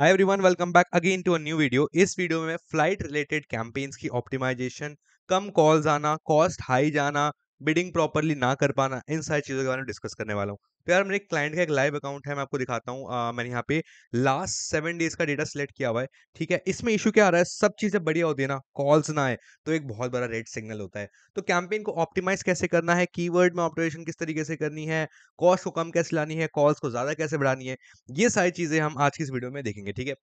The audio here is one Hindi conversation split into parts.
hi everyone welcome back again to a new video इस वीडियो में फ्लाइट रिलेटेड कैंपेन्स की ऑप्टिमाइजेशन कम कॉल्स आना कॉस्ट हाई जाना बिडिंग प्रॉपरली ना कर पाना इन सारी चीज़ों के बारे में डिस्कस करने वाला हूँ तो यार मेरे क्लाइंट का एक लाइव अकाउंट है मैं आपको दिखाता हूँ मैंने यहाँ पे लास्ट सेवन डेज का डेटा सेलेक्ट किया हुआ है ठीक है इसमें इशू क्या आ रहा है सब चीज़ें बढ़िया होती है ना कॉल्स ना आए तो एक बहुत बड़ा रेड सिग्नल होता है तो कैंपेन को ऑप्टिमाइज कैसे करना है की में ऑप्टोरेशन किस तरीके से करनी है कॉस्ट को कम कैसे लानी है कॉल्स को ज़्यादा कैसे बढ़ानी है ये सारी चीज़ें हम आज की इस वीडियो में देखेंगे ठीक है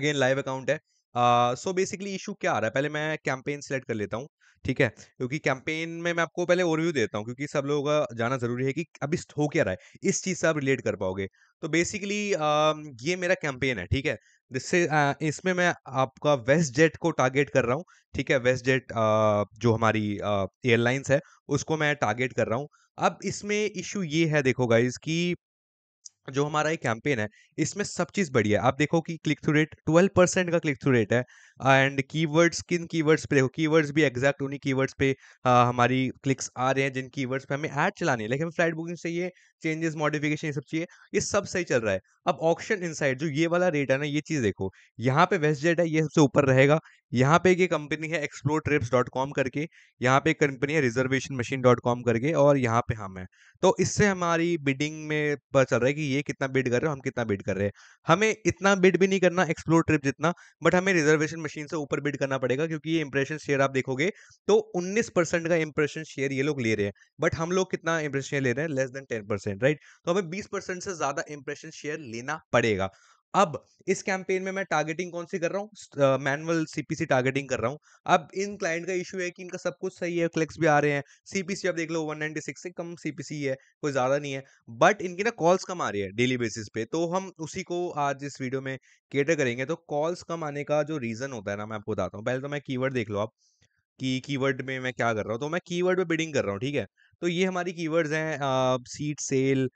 अगेन लाइव अकाउंट है सो बेसिकली इशू क्या आ रहा है पहले मैं कैंपेन सेलेक्ट कर लेता हूँ ठीक है क्योंकि कैंपेन में मैं आपको पहले ओवरव्यू देता हूँ क्योंकि सब लोगों का जाना जरूरी है कि अभी हो क्या रहा है इस चीज़ से आप रिलेट कर पाओगे तो बेसिकली uh, ये मेरा कैंपेन है ठीक है जिससे uh, इसमें मैं आपका वेस्ट जेट को टारगेट कर रहा हूँ ठीक है वेस्ट जेट uh, जो हमारी एयरलाइंस uh, है उसको मैं टारगेट कर रहा हूँ अब इसमें इशू ये है देखो गाइज की जो हमारा ये कैंपेन है इसमें सब चीज़ बढ़िया है आप देखो कि click through rate twelve percent का क्लिक थ्रू रेट है एंड कीवर्ड्स किन कीवर्ड्स पे देखो कीवर्ड्स भी एग्जैक्ट उन्हीं कीवर्ड्स पे आ, हमारी क्लिक्स आ रहे हैं जिन कीवर्ड्स पे हमें ऐड चलानी है लेकिन फ्लाइट बुकिंग से ये चेंजेस मॉडिफिकेशन ये सब चाहिए ये सब सही चल रहा है अब ऑप्शन इन जो ये वाला रेट है ना ये चीज़ देखो यहाँ पे वेस्ट जेट है ये सबसे ऊपर रहेगा यहाँ पे एक कंपनी है एक्सप्लोर ट्रिप्स डॉट कॉम करके यहाँ पे एक कंपनी है रिजर्वेशन मशीन डॉट कॉम करके और यहाँ पे हम हैं तो इससे हमारी बिडिंग में पता चल रहा है कि ये कितना बिड कर रहे हो हम कितना बिड कर रहे हैं हमें इतना बिड भी नहीं करना एक्सप्लोर ट्रिप जितना बट हमें रिजर्वेशन मशीन से ऊपर बिड करना पड़ेगा क्योंकि ये इंप्रेशन शेयर आप देखोगे तो उन्नीस का इंप्रेशन शेयर ये लोग ले रहे हैं बट हम लोग कितना इंप्रेशन शेयर ले रहे हैं less than ten percent right तो हमें बीस परसेंट से ज्यादा इंप्रेशन शेयर लेना पड़ेगा अब इस कैंपेन में मैं टारगेटिंग कौन सी कर रहा हूँ मैनुअल सीपीसी टारगेटिंग कर रहा हूँ अब इन क्लाइंट का इशू है कि इनका सब कुछ सही है क्लिक्स भी आ रहे हैं सीपीसी आप देख लो 196 से कम सीपीसी है कोई ज़्यादा नहीं है बट इनकी ना कॉल्स कम आ रही है डेली बेसिस पे तो हम उसी को आज इस वीडियो में केटर करेंगे तो कॉल्स कम आने का जो रीज़न होता है ना मैं आपको बताता हूँ पहले तो मैं कीवर्ड देख लो आप कि कीवर्ड में मैं क्या कर रहा हूँ तो मैं कीवर्ड पे बिडिंग कर रहा हूँ ठीक है तो ये हमारी कीवर्ड्स हैं सीट सेल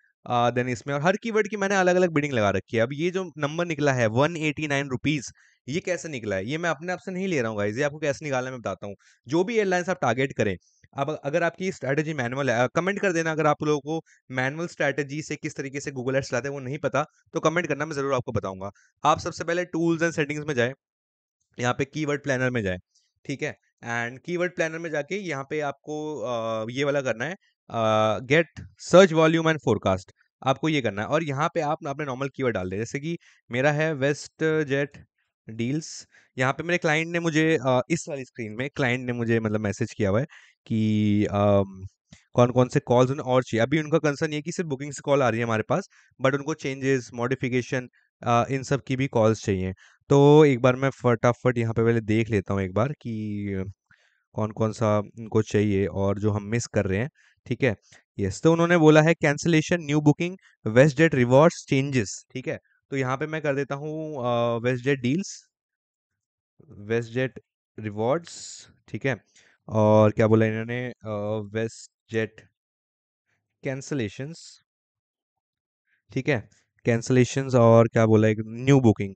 देन इसमें और हर कीवर्ड की मैंने अलग अलग बिडिंग लगा रखी है अब ये जो नंबर निकला है वन एटी नाइन रुपीज़ ये कैसे निकला है ये मैं अपने आप से नहीं ले रहा हूँ गाइज ये आपको कैसे निकालना मैं बताता हूँ जो भी एयरलाइंस आप टारगेट करें अब अगर आपकी स्ट्रैटेजी मैनुअल है कमेंट कर देना अगर आप लोगों को मैनुअल स्ट्रैटेजी से किस तरीके से गूगल एड्स चलाते हैं वो नहीं पता तो कमेंट करना मैं ज़रूर आपको बताऊंगा आप सबसे पहले टूल्स एंड सेटिंग्स में जाए यहाँ पे कीवर्ड प्लानर में जाए ठीक है एंड कीवर्ड प्लानर में जाके यहाँ पे आपको ये वाला करना है get search volume and forecast आपको ये करना है और यहाँ पे आप अपने नॉर्मल कीवर्ड डाल दें जैसे कि मेरा है वेस्ट जेट डील्स यहाँ पे मेरे क्लाइंट ने मुझे आ, इस वाली स्क्रीन में क्लाइंट ने मुझे मतलब मैसेज किया हुआ है कि आ, कौन कौन से कॉल्स उन्हें और चाहिए अभी उनका कंसर्न ये कि सिर्फ बुकिंग से कॉल आ रही है हमारे पास बट उनको चेंजेस मॉडिफिकेशन इन सब की भी कॉल्स चाहिए तो एक बार मैं फटाफट यहाँ पे पहले देख लेता हूँ एक बार कि कौन कौन सा इनको चाहिए और जो हम मिस कर रहे हैं ठीक है यस तो उन्होंने बोला है cancellation new booking WestJet rewards changes ठीक है तो यहाँ पे मैं कर देता हूँ WestJet deals WestJet rewards ठीक है और क्या बोला इन्होंने वेस्ट जेट कैंसलेशंस ठीक है कैंसलेशन और क्या बोला एक न्यू बुकिंग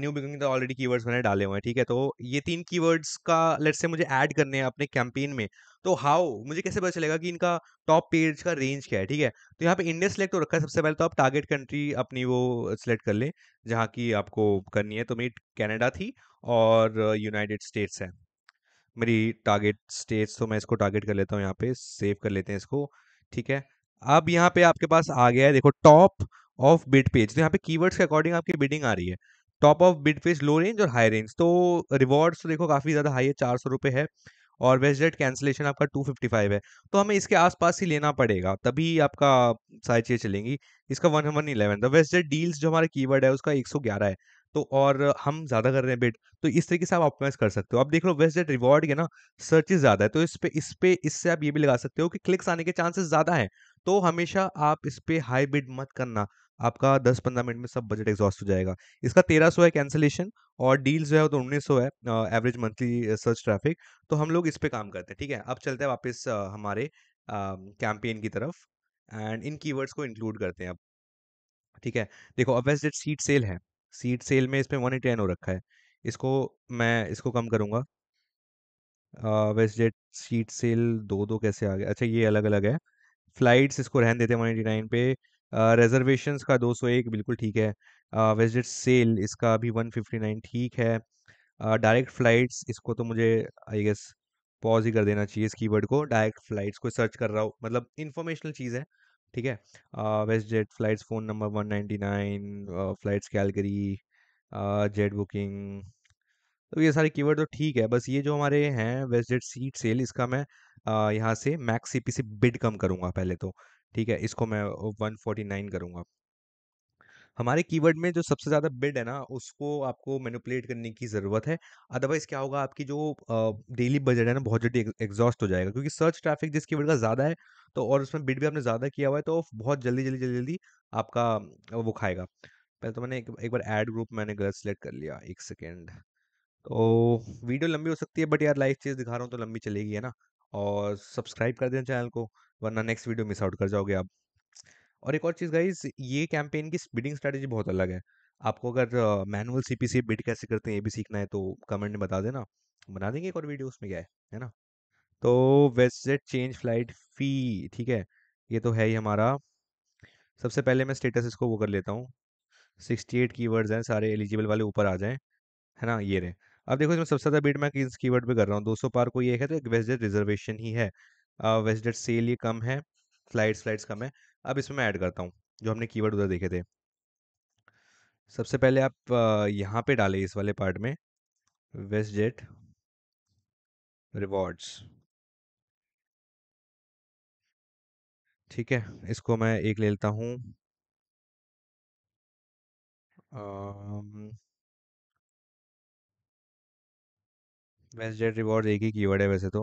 न्यू बुकिंग तो ऑलरेडी कीवर्ड्स मैंने डाले हुए हैं ठीक है तो ये तीन कीवर्ड्स का लेट से मुझे ऐड करने हैं अपने कैंपेन में तो हाउ मुझे कैसे पता चलेगा कि इनका टॉप पेज का रेंज क्या है ठीक है तो यहाँ पे इंडिया सेलेक्ट हो रखा है सबसे पहले तो आप टारगेट कंट्री अपनी वो सिलेक्ट कर लें जहाँ की आपको करनी है तो मेरी कैनेडा थी और यूनाइटेड स्टेट्स है मेरी टारगेट स्टेट्स तो मैं इसको टारगेट कर लेता हूँ यहाँ पे सेव कर लेते हैं इसको ठीक है अब यहाँ पे आपके पास आ गया है देखो टॉप ऑफ बिड पेज तो यहाँ पे कीवर्ड्स के अकॉर्डिंग आपकी बिडिंग आ रही है top of bid page low range और हाई रेंज तो रिवॉर्ड्स तो देखो काफ़ी ज़्यादा हाई है चार सौ रुपए है और वेस्टेड कैंसिलेशन आपका टू फिफ्टी फाइव है तो हमें इसके आसपास ही लेना पड़ेगा तभी आपका सारी चीज़ें चलेंगी इसका one one eleven the WestJet deals जो हमारा कीवर्ड है उसका एक सौ ग्यारह है तो और हम ज़्यादा कर रहे हैं बिट तो इस तरीके से आप ऑप्टिमाइज कर सकते हो आप देख लो वेस्ट वेस्टेड रिवॉर्ड के ना सर्चेज ज़्यादा है तो इस पे इस पे इससे आप ये भी लगा सकते हो कि क्लिक्स आने के चांसेस ज़्यादा हैं तो हमेशा आप इस पर हाई बिड मत करना आपका दस पंद्रह मिनट में सब बजट एग्जॉस्ट हो जाएगा इसका तेरह सौ है कैंसिलेशन और डील जो है तो उन्नीस सौ है एवरेज मंथली सर्च ट्रैफिक तो हम लोग इस पर काम करते हैं ठीक है अब चलते हैं वापस हमारे कैंपेन की तरफ एंड इन कीवर्ड्स को इंक्लूड करते हैं अब ठीक है देखो अब वैसे सीट सेल है सीट सेल में इसमें वन एटी हो रखा है इसको मैं इसको कम करूँगा डेट सीट सेल दो दो कैसे आ गया अच्छा ये अलग अलग है फ्लाइट्स इसको रहन देते हैं वन एटी नाइन पे रेजर्वेशन दो का 201 बिल्कुल ठीक है वेस्टेड uh, सेल इसका भी 159 ठीक है डायरेक्ट uh, फ्लाइट्स इसको तो मुझे आई गेस पॉज ही कर देना चाहिए इस कीवर्ड को डायरेक्ट फ्लाइट्स को सर्च कर रहा हूँ मतलब इन्फॉर्मेशनल चीज़ है ठीक है WestJet flights phone number 199 flights Calgary jet booking तो ये सारे कीवर्ड तो ठीक है बस ये जो हमारे हैं वेस्ट जेट सीट सेल इसका मैं यहाँ से मैक्स सी बिड कम करूँगा पहले तो ठीक है इसको मैं 149 करूँगा हमारे कीवर्ड में जो सबसे ज़्यादा बिड है ना उसको आपको मैनिपुलेट करने की ज़रूरत है अदरवाइज़ क्या होगा आपकी जो डेली बजट है ना बहुत जल्दी एग्जॉस्ट हो जाएगा क्योंकि सर्च ट्रैफिक जिस कीवर्ड का ज़्यादा है तो और उसमें बिड भी आपने ज़्यादा किया हुआ है तो बहुत जल्दी जल्दी जल्दी जल्दी आपका वो खाएगा पहले तो मैंने एक, एक बार एड ग्रुप मैंने गलत सेलेक्ट कर लिया एक सेकेंड तो वीडियो लंबी हो सकती है बट यार लाइव चीज़ दिखा रहा हूँ तो लंबी चलेगी है ना और सब्सक्राइब कर देना चैनल को वरना नेक्स्ट वीडियो मिस आउट कर जाओगे आप और एक और चीज़ गाइज ये कैंपेन की बिडिंग स्ट्रैटेजी बहुत अलग है आपको अगर manual C P C bid कैसे करते हैं ये भी सीखना है तो कमेंट में बता देना बना देंगे एक और वीडियो उसमें क्या है है ना तो वेस्ट चेंज फ्लाइट फ़ी ठीक है ये तो है ही हमारा सबसे पहले मैं स्टेटस इसको वो कर लेता हूँ सिक्सटी एट कीवर्ड्स हैं सारे एलिजिबल वाले ऊपर आ जाएं है ना ये रहे अब देखो इसमें सबसे ज़्यादा बीट मैं किस कीवर्ड पे कर रहा हूँ 200 पार को ये है तो एक वेस्टेड रिजर्वेशन ही है वेस्टेड सेल ये कम है फ्लाइट फ्लाइट कम है अब इसमें मैं ऐड करता हूँ जो हमने कीवर्ड उधर देखे थे सबसे पहले आप यहाँ पे डाले इस वाले पार्ट में वेस्ट जेट रिवॉर्ड्स ठीक है इसको मैं एक ले लेता हूँ वेंसडेट रिवॉर्ड एक ही कीवर्ड है वैसे तो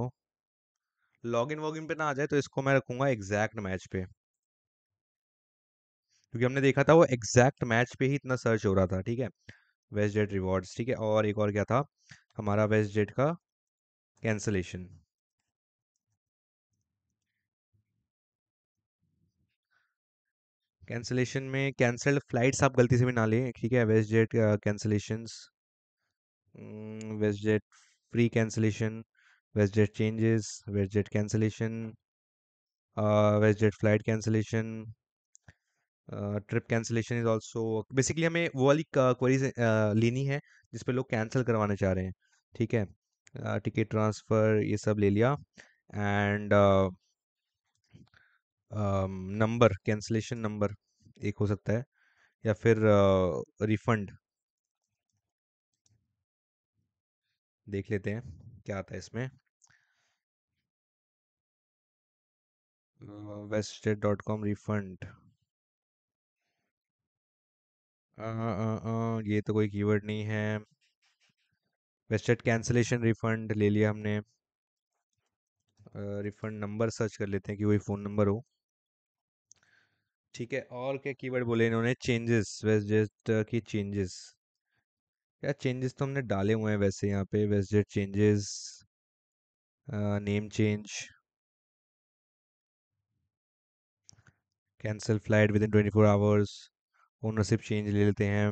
लॉग इन वॉग इन पे ना आ जाए तो इसको मैं रखूंगा एग्जैक्ट मैच पे क्योंकि हमने देखा था वो एग्जैक्ट मैच पे ही इतना सर्च हो रहा था ठीक है वेस्ट डेट रिवॉर्ड्स ठीक है और एक और क्या था हमारा वेस्ट डेट का कैंसलेशन कैंसलेशन में कैंसल्ड फ्लाइट्स आप गलती से भी ना लें ठीक है WestJet cancellation WestJet free cancellation WestJet changes WestJet cancellation uh, WestJet flight cancellation trip cancellation is also basically हमें वो वाली क्वेरीज uh, लेनी है जिसपे लोग कैंसिल करवाना चाह रहे हैं ठीक है टिकट uh, ट्रांसफ़र ये सब ले लिया एंड नंबर कैंसिलेशन नंबर एक हो सकता है या फिर रिफंड uh, देख लेते हैं क्या आता है इसमें वेस्टेड डॉट कॉम रिफंड ये तो कोई कीवर्ड नहीं है वेस्टेड कैंसिलेशन रिफंड ले लिया हमने रिफंड नंबर सर्च कर लेते हैं कि वही फ़ोन नंबर हो ठीक है और क्या कीवर्ड बोले इन्होंने चेंजेस वेस्टेड की चेंजेस यार चेंजेस तो हमने डाले हुए हैं वैसे यहाँ पे WestJet changes name change cancel flight within twenty four hours ownership change ले लेते हैं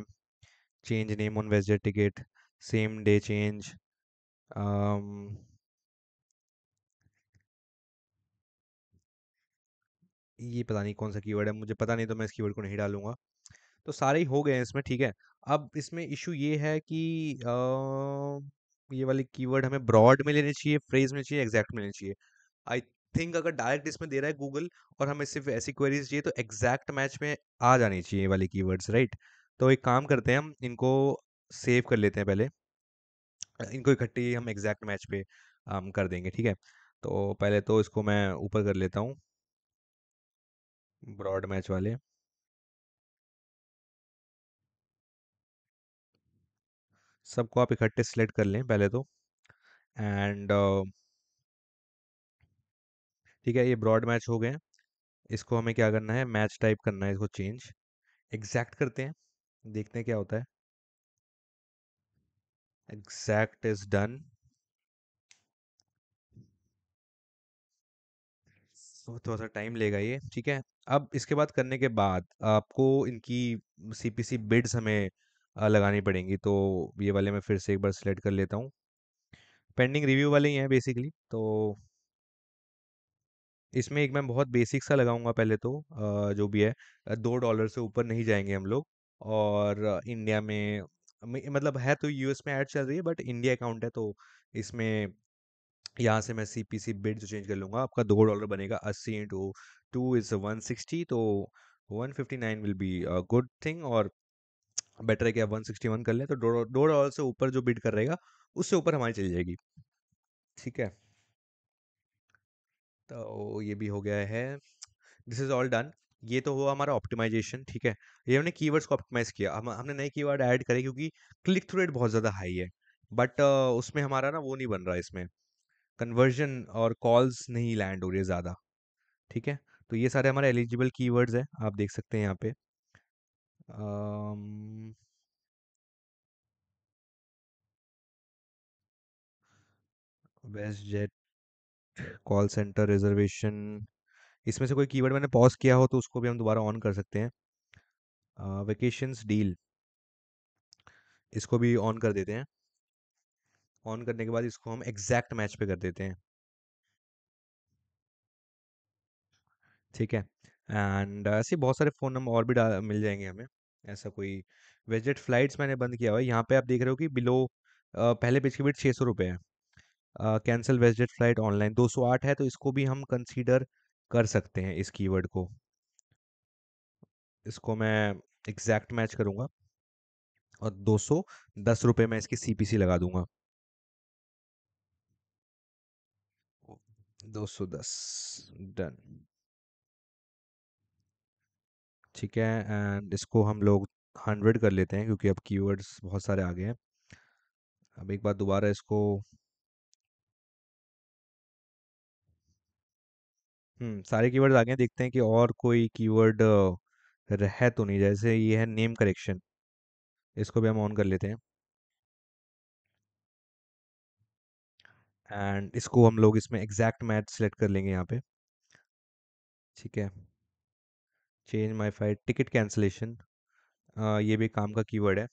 change name on WestJet ticket same day change ये पता नहीं कौन सा कीवर्ड है मुझे पता नहीं तो मैं इस कीवर्ड को नहीं डालूंगा तो सारे ही हो गए हैं इसमें ठीक है अब इसमें इशू ये है कि आ, ये वाले कीवर्ड हमें ब्रॉड में लेने चाहिए फ्रेज में चाहिए एग्जैक्ट में लेने चाहिए आई थिंक अगर डायरेक्ट इसमें दे रहा है गूगल और हमें सिर्फ ऐसी क्वेरीज चाहिए तो एग्जैक्ट मैच में आ जानी चाहिए ये वाले कीवर्ड्स राइट तो एक काम करते हैं हम इनको सेव कर लेते हैं पहले इनको इकट्ठी हम एग्जैक्ट मैच पे हम कर देंगे ठीक है तो पहले तो इसको मैं ऊपर कर लेता हूँ ब्रॉड मैच वाले सबको आप इकट्ठे सेलेक्ट कर लें पहले तो एंड ठीक है ये ब्रॉड मैच हो गए इसको हमें क्या करना है मैच टाइप करना है इसको चेंज एग्जैक्ट करते हैं देखते हैं क्या होता है एग्जैक्ट इज डन तो थोड़ा सा टाइम लेगा ये ठीक है अब इसके बाद करने के बाद आपको इनकी सी पी सी बिड्स हमें लगानी पड़ेंगी तो ये वाले मैं फिर से एक बार सिलेक्ट कर लेता हूँ पेंडिंग रिव्यू वाले ही हैं बेसिकली तो इसमें एक मैं बहुत बेसिक सा लगाऊंगा पहले तो जो भी है दो डॉलर से ऊपर नहीं जाएंगे हम लोग और इंडिया में मतलब है तो यूएस में ऐड चल रही है बट इंडिया अकाउंट है तो इसमें यहाँ से मैं सी पी सी बिड जो चेंज कर लूँगा आपका दो डॉलर बनेगा अस्सी into two is one sixty तो one fifty nine will be good thing और बेटर है कि आप 161 कर लें तो दो डॉलर से ऊपर जो बिड कर रहेगा उससे ऊपर हमारी चली जाएगी ठीक है तो ये भी हो गया है दिस इज़ ऑल डन ये तो हुआ हमारा ऑप्टिमाइजेशन ठीक है ये हमने कीवर्ड्स को ऑप्टिमाइज किया हम हमने नए कीवर्ड ऐड करे क्योंकि क्लिक थ्रू रेट बहुत ज़्यादा हाई है बट uh, उसमें हमारा ना वो नहीं बन रहा है इसमें कन्वर्जन और कॉल्स नहीं लैंड हो रही है ज़्यादा ठीक है तो ये सारे हमारे एलिजिबल कीवर्ड्स हैं आप देख सकते हैं यहाँ पे Um, jet call centre reservation इसमें से कोई कीवर्ड मैंने पॉज किया हो तो उसको भी हम दोबारा ऑन कर सकते हैं uh, डील इसको भी ऑन कर देते हैं ऑन करने के बाद इसको हम एग्जैक्ट मैच पे कर देते हैं ठीक है एंड ऐसे बहुत सारे फ़ोन नंबर और भी मिल जाएंगे हमें ऐसा कोई वेजेट फ्लाइट्स मैंने बंद किया हुआ है यहाँ पे आप देख रहे हो कि बिलो पहले पेज के बीच छः सौ रुपये है कैंसिल वेजेट फ्लाइट ऑनलाइन दो सौ आठ है तो इसको भी हम कंसीडर कर सकते हैं इस कीवर्ड को इसको मैं एग्जैक्ट मैच करूँगा और दो सौ दस रुपये मैं इसकी सी लगा दूंगा दो सौ दस डन ठीक है एंड इसको हम लोग हंड्रेड कर लेते हैं क्योंकि अब कीवर्ड्स बहुत सारे आ गए हैं अब एक बार दोबारा इसको हम्म सारे कीवर्ड्स आ गए हैं देखते हैं कि और कोई कीवर्ड रह तो नहीं जैसे ये है नेम करेक्शन इसको भी हम ऑन कर लेते हैं एंड इसको हम लोग इसमें एग्जैक्ट मैच सेलेक्ट कर लेंगे यहाँ पे ठीक है change my flight ticket cancellation ये भी काम का कीवर्ड है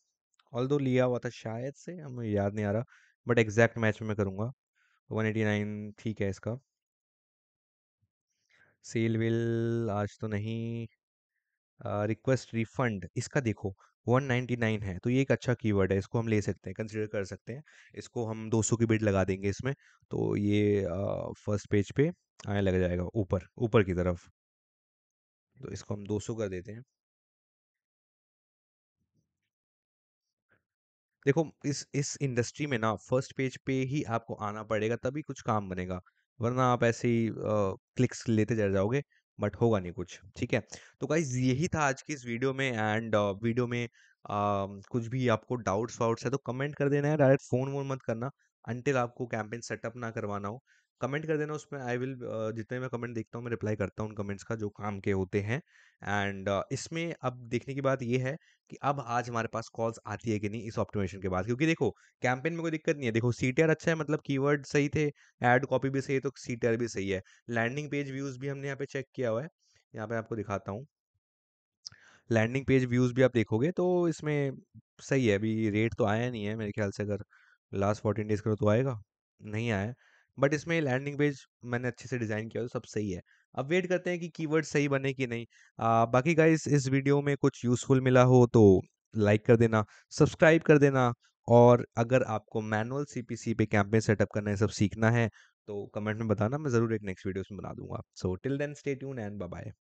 ऑल दो लिया हुआ था शायद से हमें याद नहीं आ रहा बट एग्जैक्ट मैच में मैं करूँगा 189 ठीक है इसका सेल विल आज तो नहीं रिक्वेस्ट रिफंड इसका देखो 199 है तो ये एक अच्छा कीवर्ड है इसको हम ले सकते हैं कंसिडर कर सकते हैं इसको हम 200 की बिड लगा देंगे इसमें तो ये फर्स्ट पेज पे आया लग जाएगा ऊपर ऊपर की तरफ तो इसको हम 200 कर देते हैं देखो इस इस इंडस्ट्री में ना फर्स्ट पेज पे ही आपको आना पड़ेगा तभी कुछ काम बनेगा वरना आप ऐसे ही क्लिक्स लेते चले जाओगे बट होगा नहीं कुछ ठीक है तो गाइज यही था आज की इस वीडियो में एंड वीडियो में आ, कुछ भी आपको डाउट्स वाउट्स है तो कमेंट कर देना है डायरेक्ट फ़ोन वोन मत करना अनटिल आपको कैंपेन सेटअप ना करवाना हो कमेंट कर देना उसमें आई विल जितने मैं कमेंट देखता हूँ मैं रिप्लाई करता हूँ उन कमेंट्स का जो काम के होते हैं एंड uh, इसमें अब देखने की बात यह है कि अब आज हमारे पास कॉल्स आती है कि नहीं इस ऑप्टिमेशन के बाद क्योंकि देखो कैंपेन में कोई दिक्कत नहीं है देखो सी अच्छा है मतलब कीवर्ड सही थे एड कॉपी भी सही है तो सी भी सही है लैंडिंग पेज व्यूज़ भी हमने यहाँ पे चेक किया हुआ है यहाँ पे आपको दिखाता हूँ लैंडिंग पेज व्यूज़ भी आप देखोगे तो इसमें सही है अभी रेट तो आया नहीं है मेरे ख्याल से अगर लास्ट फोर्टीन डेज करो तो आएगा नहीं आया बट इसमें लैंडिंग पेज मैंने अच्छे से डिज़ाइन किया तो सब सही है अब वेट करते हैं कि कीवर्ड सही बने कि नहीं आ, बाकी गाइस इस वीडियो में कुछ यूज़फुल मिला हो तो लाइक कर देना सब्सक्राइब कर देना और अगर आपको मैनुअल सीपीसी पे कैंपेन सेटअप करना है सब सीखना है तो कमेंट में बताना मैं ज़रूर एक नेक्स्ट वीडियो उसमें बना दूंगा so till then stay tune and bye